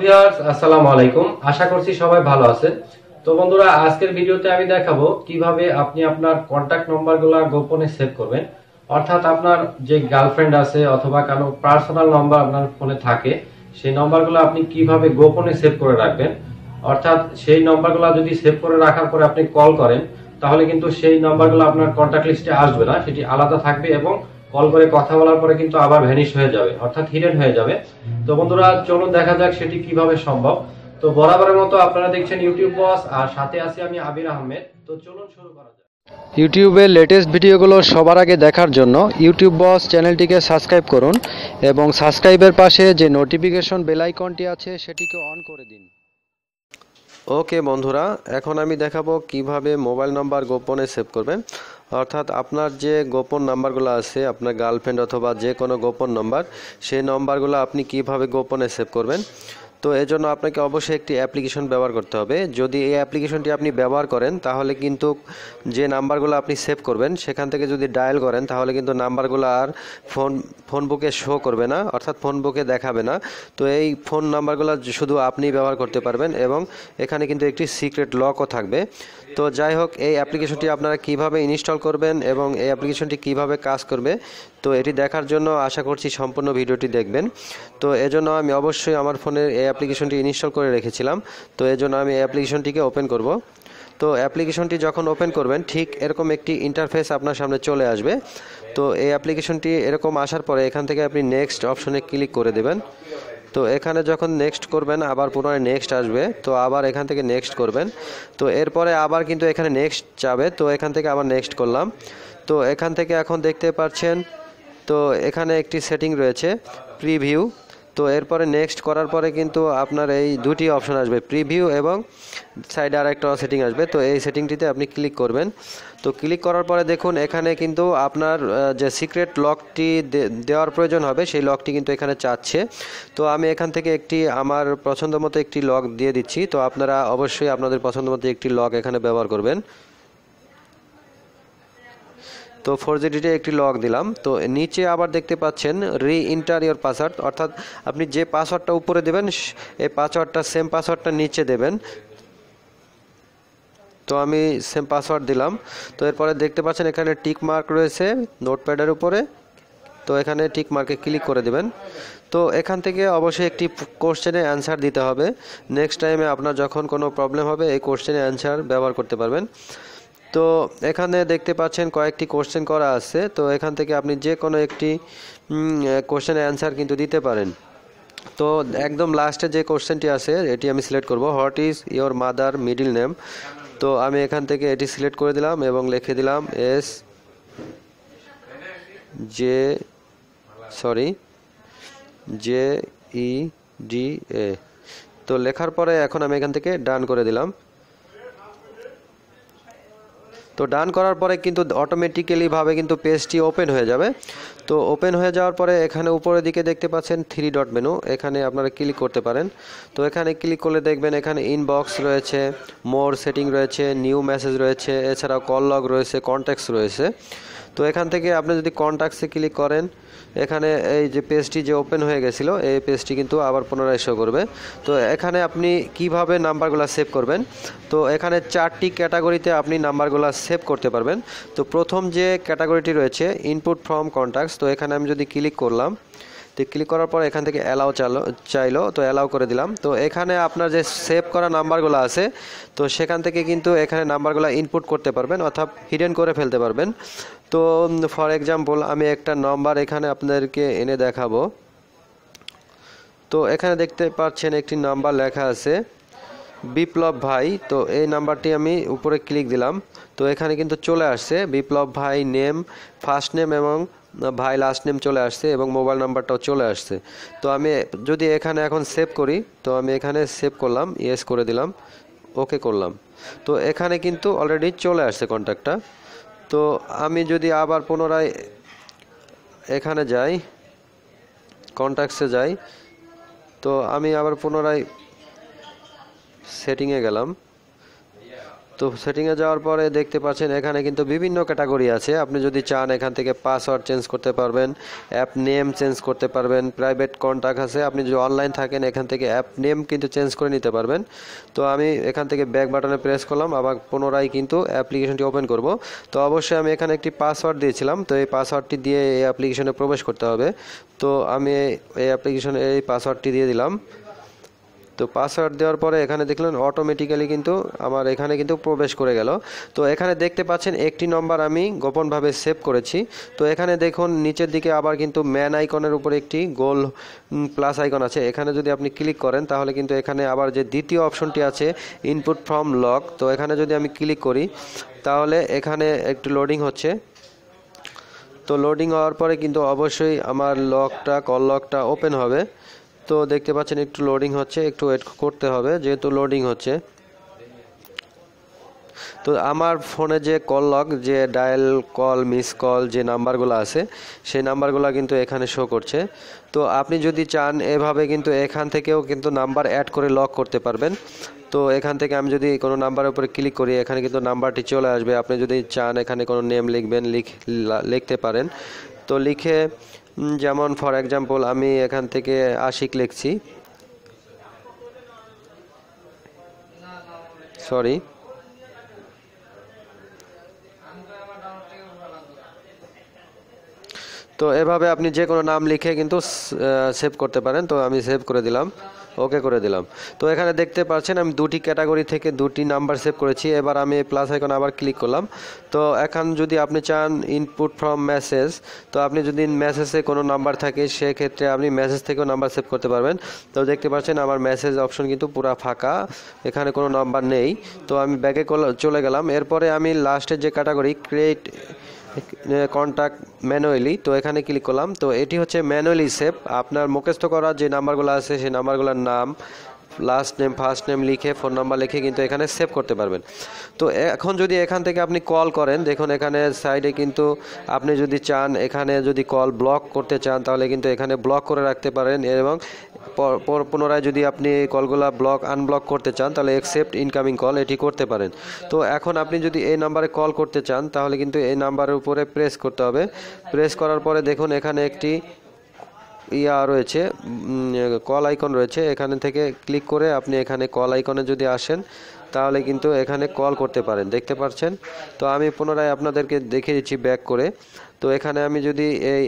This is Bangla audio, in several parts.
ভিউয়ার্স আসসালামু আলাইকুম আশা করছি সবাই ভালো তো বন্ধুরা আজকের ভিডিওতে আমি দেখাবো কিভাবে আপনি আপনার নাম্বারগুলো গোপনে সেভ করবেন অর্থাৎ আপনার যে গার্লফ্রেন্ড আছে অথবা পার্সোনাল নাম্বার আপনার ফোনে থাকে সেই নাম্বারগুলো আপনি কিভাবে গোপনে সেভ করে রাখবেন অর্থাৎ সেই নাম্বারগুলো যদি সেভ করে রাখার পরে আপনি কল করেন তাহলে কিন্তু সেই নাম্বারগুলো আপনার কন্ট্যাক্ট লিস্টে আসবে না সেটি আলাদা থাকবে এবং কল করে কথা বলার পরে কিন্তু আবার ভ্যানিশ হয়ে যাবে অর্থাৎ হিডেন হয়ে যাবে তো বন্ধুরা চলুন দেখা যাক সেটি কিভাবে সম্ভব তো বরাবরের মতো আপনারা দেখছেন ইউটিউব বস আর সাথে আছি আমি আবির আহমেদ তো চলুন শুরু করা যাক ইউটিউবে লেটেস্ট ভিডিওগুলো সবার আগে দেখার জন্য ইউটিউব বস চ্যানেলটিকে সাবস্ক্রাইব করুন এবং সাবস্ক্রাইবের পাশে যে নোটিফিকেশন বেল আইকনটি আছে সেটিকে অন করে দিন ওকে বন্ধুরা এখন আমি দেখাবো কিভাবে মোবাইল নাম্বার গোপনে সেভ করবেন অর্থাৎ আপনার যে গোপন নাম্বারগুলো আছে আপনার গার্লফ্রেন্ড অথবা যে কোনো গোপন নাম্বার সেই নাম্বারগুলো আপনি কিভাবে গোপনে সেভ করবেন তো এর জন্য আপনাকে অবশ্যই একটি অ্যাপ্লিকেশন ব্যবহার করতে হবে যদি এই অ্যাপ্লিকেশনটি আপনি ব্যবহার করেন তাহলে কিন্তু যে নাম্বারগুলো আপনি সেভ করবেন সেখান থেকে যদি ডায়াল করেন তাহলে কিন্তু নাম্বারগুলো আর ফোন ফোন বুকে শো করবে না অর্থাৎ ফোন বুকে দেখাবে না তো এই ফোন নাম্বারগুলো শুধু আপনি ব্যবহার করতে পারবেন এবং এখানে কিন্তু একটি সিক্রেট লকও থাকবে তো যাই হোক এই অ্যাপ্লিকেশনটি আপনারা কিভাবে ইনস্টল করবেন এবং এই অ্যাপ্লিকেশনটি কিভাবে কাজ করবে তো এটি দেখার জন্য আশা করছি সম্পূর্ণ ভিডিওটি দেখবেন তো এজন্য আমি অবশ্যই আমার ফোনের এই অ্যাপ্লিকেশনটি ইনস্টল করে রেখেছিলাম তো এজন্য আমি এই অ্যাপ্লিকেশনটিকে ওপেন করব তো অ্যাপ্লিকেশনটি যখন ওপেন করবেন ঠিক এরকম একটি ইন্টারফেস আপনার সামনে চলে আসবে তো এই অ্যাপ্লিকেশনটি এরকম আসার পরে এখান থেকে আপনি নেক্সট অপশনে ক্লিক করে দেবেন তো এখানে যখন নেক্সট করবেন আবার পুনরায় নেক্সট আসবে তো আবার এখান থেকে নেক্সট করবেন তো এরপরে আবার কিন্তু এখানে নেক্সট যাবে তো এখান থেকে আবার নেক্সট করলাম তো এখান থেকে এখন দেখতে পাচ্ছেন তো এখানে একটি সেটিং রয়েছে প্রিভিউ তো এরপরে নেক্সট করার পরে কিন্তু আপনার এই দুটি অপশন আসবে প্রিভিউ এবং সাইডে আর একটা সেটিং আসবে তো এই সেটিংটিতে আপনি ক্লিক করবেন তো ক্লিক করার পরে দেখুন এখানে কিন্তু আপনার যে সিক্রেট লকটি দেওয়ার প্রয়োজন হবে সেই লকটি কিন্তু এখানে চাচ্ছে তো আমি এখান থেকে একটি আমার পছন্দ মতো একটি লক দিয়ে দিচ্ছি তো আপনারা অবশ্যই আপনাদের পছন্দ মতো একটি লক এখানে ব্যবহার করবেন তো ফোর জিডিটে একটি লক দিলাম তো নিচে আবার দেখতে পাচ্ছেন রি ইন্টারিয়র পাসওয়ার্ড অর্থাৎ আপনি যে পাসওয়ার্ডটা উপরে দেবেন এই পাসওয়ার্ডটা সেম পাসওয়ার্ডটা নিচে দেবেন তো আমি সেম পাসওয়ার্ড দিলাম তো এরপরে দেখতে পাচ্ছেন এখানে টিক মার্ক রয়েছে নোটপ্যাডের উপরে তো এখানে টিক মার্কে ক্লিক করে দেবেন তো এখান থেকে অবশ্যই একটি কোশ্চেনে অ্যান্সার দিতে হবে নেক্সট টাইমে আপনার যখন কোনো প্রবলেম হবে এই কোশ্চেনে অ্যান্সার ব্যবহার করতে পারবেন তো এখানে দেখতে পাচ্ছেন কয়েকটি কোশ্চেন করা আছে তো এখান থেকে আপনি যে কোনো একটি কোশ্চেনের অ্যান্সার কিন্তু দিতে পারেন তো একদম লাস্টে যে কোশ্চেনটি আছে এটি আমি সিলেক্ট করব what is your mother middle name তো আমি এখান থেকে এটি সিলেক্ট করে দিলাম এবং লিখে দিলাম S J sorry J E D A তো লেখার পরে এখন আমি এখান থেকে ডান করে দিলাম তো ডান করার পরে কিন্তু অটোমেটিক্যালিভাবে কিন্তু পেজটি ওপেন হয়ে যাবে তো ওপেন হয়ে যাওয়ার পরে এখানে উপরের দিকে দেখতে পাচ্ছেন থ্রি ডট মেনু এখানে আপনারা ক্লিক করতে পারেন তো এখানে ক্লিক করলে দেখবেন এখানে ইনবক্স রয়েছে মোর সেটিং রয়েছে নিউ মেসেজ রয়েছে এছাড়া কল লগ রয়েছে কন্ট্যাক্টস রয়েছে তো এখান থেকে আপনি যদি কন্ট্যাক্টসে ক্লিক করেন এখানে এই যে পেজটি যে ওপেন হয়ে গেছিলো এই পেজটি কিন্তু আবার পুনরায় শো করবে তো এখানে আপনি কিভাবে নাম্বারগুলো সেভ করবেন তো এখানে চারটি ক্যাটাগরিতে আপনি নাম্বারগুলো সেভ করতে পারবেন তো প্রথম যে ক্যাটাগরিটি রয়েছে ইনপুট ফ্রম কন্ট্যাক্টস তো এখানে আমি যদি ক্লিক করলাম তো ক্লিক করার পর এখান থেকে অ্যালাউ চালো চাইলো তো অ্যালাউ করে দিলাম তো এখানে আপনার যে সেভ করা নাম্বারগুলো আছে তো সেখান থেকে কিন্তু এখানে নাম্বারগুলো ইনপুট করতে পারবেন অর্থাৎ হিডেন করে ফেলতে পারবেন তো ফর এক্সাম্পল আমি একটা নাম্বার এখানে আপনাদেরকে এনে দেখাবো তো এখানে দেখতে পাচ্ছেন একটি নাম্বার লেখা আছে বিপ্লব ভাই তো এই নাম্বারটি আমি উপরে ক্লিক দিলাম তো এখানে কিন্তু চলে আসছে বিপ্লব ভাই নেম ফার্স্ট নেম এবং ভাই লাস্ট নেম চলে আসছে এবং মোবাইল নাম্বারটাও চলে আসছে তো আমি যদি এখানে এখন সেভ করি তো আমি এখানে সেভ করলাম ইয়েস করে দিলাম ওকে করলাম তো এখানে কিন্তু অলরেডি চলে আসছে কন্ট্যাক্টটা তো আমি যদি আবার পুনরায় এখানে যাই কন্ট্যাক্টসে যাই তো আমি আবার পুনরায় সেটিংয়ে গেলাম তো সেটিংয়ে যাওয়ার পরে দেখতে পাচ্ছেন এখানে কিন্তু বিভিন্ন ক্যাটাগরি আছে আপনি যদি চান এখান থেকে পাসওয়ার্ড চেঞ্জ করতে পারবেন অ্যাপ নেম চেঞ্জ করতে পারবেন প্রাইভেট কন্ট্যাক্ট আছে আপনি যদি অনলাইন থাকেন এখান থেকে অ্যাপ নেম কিন্তু চেঞ্জ করে নিতে পারবেন তো আমি এখান থেকে ব্যাক বাটনে প্রেস করলাম আবার পুনরায় কিন্তু অ্যাপ্লিকেশনটি ওপেন করব তো অবশ্যই আমি এখানে একটি পাসওয়ার্ড দিয়েছিলাম তো এই পাসওয়ার্ডটি দিয়ে এই অ্যাপ্লিকেশনে প্রবেশ করতে হবে তো আমি এই অ্যাপ্লিকেশনে এই পাসওয়ার্ডটি দিয়ে দিলাম তো পাসওয়ার্ড দেওয়ার পরে এখানে দেখলেন অটোমেটিক্যালি কিন্তু আমার এখানে কিন্তু প্রবেশ করে গেল তো এখানে দেখতে পাচ্ছেন একটি নম্বর আমি গোপনভাবে সেভ করেছি তো এখানে দেখুন নিচের দিকে আবার কিন্তু ম্যান আইকনের উপর একটি গোল প্লাস আইকন আছে এখানে যদি আপনি ক্লিক করেন তাহলে কিন্তু এখানে আবার যে দ্বিতীয় অপশনটি আছে ইনপুট ফ্রম লক তো এখানে যদি আমি ক্লিক করি তাহলে এখানে একটু লোডিং হচ্ছে তো লোডিং হওয়ার পরে কিন্তু অবশ্যই আমার লকটা কল লকটা ওপেন হবে তো দেখতে পাচ্ছেন একটু লোডিং হচ্ছে একটু ওয়েট করতে হবে যেহেতু লোডিং হচ্ছে তো আমার ফোনে যে কল লক যে ডায়াল কল মিস কল যে নাম্বারগুলো আছে সেই নাম্বারগুলো কিন্তু এখানে শো করছে তো আপনি যদি চান এভাবে কিন্তু এখান থেকেও কিন্তু নাম্বার অ্যাড করে লক করতে পারবেন তো এখান থেকে আমি যদি কোনো নাম্বারের উপরে ক্লিক করি এখানে কিন্তু নাম্বারটি চলে আসবে আপনি যদি চান এখানে কোনো নেম লিখবেন লিখ লিখতে পারেন তো লিখে যেমন ফর এক্সাম্পল আমি এখান থেকে আশিক লিখছি সরি তো এভাবে আপনি যে কোনো নাম লিখে কিন্তু সেভ করতে পারেন তো আমি সেভ করে দিলাম ওকে করে দিলাম তো এখানে দেখতে পাচ্ছেন আমি দুটি ক্যাটাগরি থেকে দুটি নাম্বার সেভ করেছি এবার আমি প্লাস আইকন আবার ক্লিক করলাম তো এখন যদি আপনি চান ইনপুট ফ্রম মেসেজ তো আপনি যদি মেসেজে কোনো নাম্বার থাকে সেক্ষেত্রে আপনি মেসেজ থেকেও নাম্বার সেভ করতে পারবেন তো দেখতে পাচ্ছেন আমার মেসেজ অপশন কিন্তু পুরো ফাঁকা এখানে কোনো নাম্বার নেই তো আমি ব্যাগে চলে গেলাম এরপরে আমি লাস্টের যে ক্যাটাগরি ক্রিয়েট কন্ট্যাক্ট ম্যানুয়ালি তো এখানে ক্লিক করলাম তো এটি হচ্ছে ম্যানুয়ালি সেভ আপনার মুখস্থ করা যে নাম্বারগুলো আছে সেই নাম্বারগুলোর নাম লাস্ট নেম ফার্স্ট নেম লিখে ফোন নাম্বার লিখে কিন্তু এখানে সেভ করতে পারবেন তো এখন যদি এখান থেকে আপনি কল করেন দেখুন এখানে সাইডে কিন্তু আপনি যদি চান এখানে যদি কল ব্লক করতে চান তাহলে কিন্তু এখানে ব্লক করে রাখতে পারেন এবং পুনরায় যদি আপনি কলগুলা ব্লক আনব্লক করতে চান তাহলে একসেপ্ট ইনকামিং কল এটি করতে পারেন তো এখন আপনি যদি এই নাম্বারে কল করতে চান তাহলে কিন্তু এই নাম্বারের উপরে প্রেস করতে হবে প্রেস করার পরে দেখুন এখানে একটি ইয়া রয়েছে কল আইকন রয়েছে এখানে থেকে ক্লিক করে আপনি এখানে কল আইকনে যদি আসেন তাহলে কিন্তু এখানে কল করতে পারেন দেখতে পাচ্ছেন তো আমি পুনরায় আপনাদেরকে দেখে দিচ্ছি ব্যাক করে তো এখানে আমি যদি এই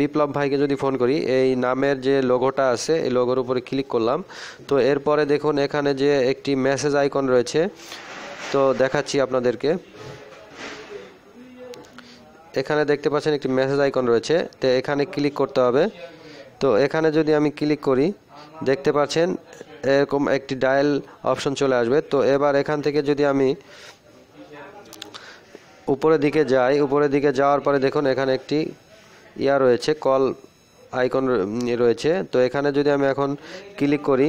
বিপ্লব ভাইকে যদি ফোন করি এই নামের যে লোগোটা আছে এই লোগোর উপরে ক্লিক করলাম তো এরপরে দেখুন এখানে যে একটি মেসেজ আইকন রয়েছে তো দেখাচ্ছি আপনাদেরকে এখানে দেখতে পাচ্ছেন একটি মেসেজ আইকন রয়েছে তো এখানে ক্লিক করতে হবে তো এখানে যদি আমি ক্লিক করি দেখতে পাচ্ছেন এরকম একটি ডায়াল অপশন চলে আসবে তো এবার এখান থেকে যদি আমি উপরের দিকে যাই উপরের দিকে যাওয়ার পরে দেখুন এখানে একটি ইয়া রয়েছে কল আইকন রয়েছে তো এখানে যদি আমি এখন ক্লিক করি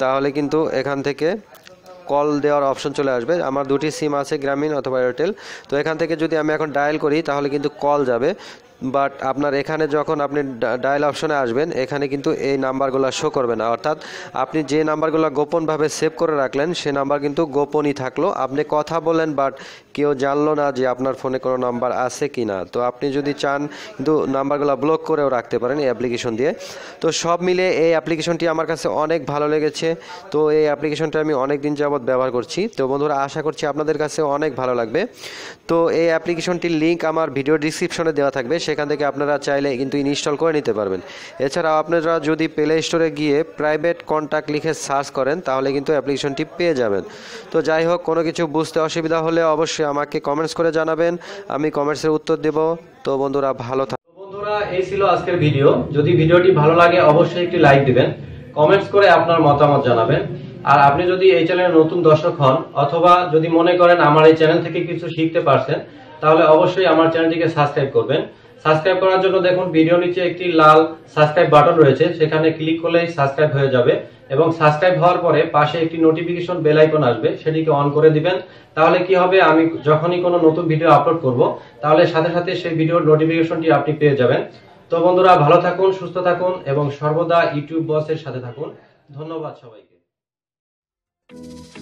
তাহলে কিন্তু এখান থেকে কল দেওয়ার অপশন চলে আসবে আমার দুটি সিম আছে গ্রামীণ অথবা এয়ারটেল তো এখান থেকে যদি আমি এখন ডায়াল করি তাহলে কিন্তু কল যাবে বাট আপনার এখানে যখন আপনি ডায়াল অপশনে আসবেন এখানে কিন্তু এই নাম্বারগুলো শো করবে না অর্থাৎ আপনি যে নাম্বারগুলো গোপনভাবে সেভ করে রাখলেন সে নাম্বার কিন্তু গোপনই থাকলো আপনি কথা বলেন বাট কেউ জানলো না যে আপনার ফোনে কোনো নাম্বার আছে কি না তো আপনি যদি চান কিন্তু নাম্বারগুলো ব্লক করেও রাখতে পারেন এই অ্যাপ্লিকেশন দিয়ে তো সব মিলে এই অ্যাপ্লিকেশনটি আমার কাছে অনেক ভালো লেগেছে তো এই অ্যাপ্লিকেশনটা আমি অনেক দিন যাবৎ ব্যবহার করছি তো বন্ধুরা আশা করছি আপনাদের কাছে অনেক ভালো লাগবে তো এই অ্যাপ্লিকেশনটির লিঙ্ক আমার ভিডিও ডিসক্রিপশনে দেওয়া থাকবে সেখান থেকে আপনারা চাইলে কিন্তু ইনস্টল করে নিতে পারবেন এছাড়াও আপনারা যদি প্লে স্টোরে গিয়ে প্রাইভেট কন্ট্যাক্ট লিখে সার্চ করেন তাহলে কিন্তু অ্যাপ্লিকেশনটি পেয়ে যাবেন তো যাই হোক কোনো কিছু বুঝতে অসুবিধা হলে অবশ্যই আমাকে কমেন্টস করে জানাবেন আমি কমেন্টসের উত্তর দেব তো বন্ধুরা ভালো থাক বন্ধুরা এই ছিল আজকের ভিডিও যদি ভিডিওটি ভালো লাগে অবশ্যই একটি লাইক দিবেন কমেন্টস করে আপনার মতামত জানাবেন আর আপনি যদি এই চ্যানেলে নতুন দর্শক হন অথবা যদি মনে করেন আমার এই চ্যানেল থেকে কিছু শিখতে পারছেন তাহলে অবশ্যই আমার চ্যানেলটিকে সাবস্ক্রাইব করবেন সাবস্ক্রাইব করার জন্য দেখুন ভিডিও নিচে একটি লাল সাবস্ক্রাইব বাটন রয়েছে সেখানে ক্লিক করলেই সাবস্ক্রাইব হয়ে যাবে এবং সাবস্ক্রাইব হওয়ার পরে পাশে একটি নোটিফিকেশন বেল আইকন আসবে সেটিকে অন করে দিবেন তাহলে কি হবে আমি যখনই কোনো নতুন ভিডিও আপলোড করব তাহলে সাথে সাথে সেই ভিডিওর নোটিফিকেশনটি আপনি পেয়ে যাবেন তো বন্ধুরা ভালো থাকুন সুস্থ থাকুন এবং সর্বদা ইউটিউব বসের সাথে থাকুন ধন্যবাদ সবাইকে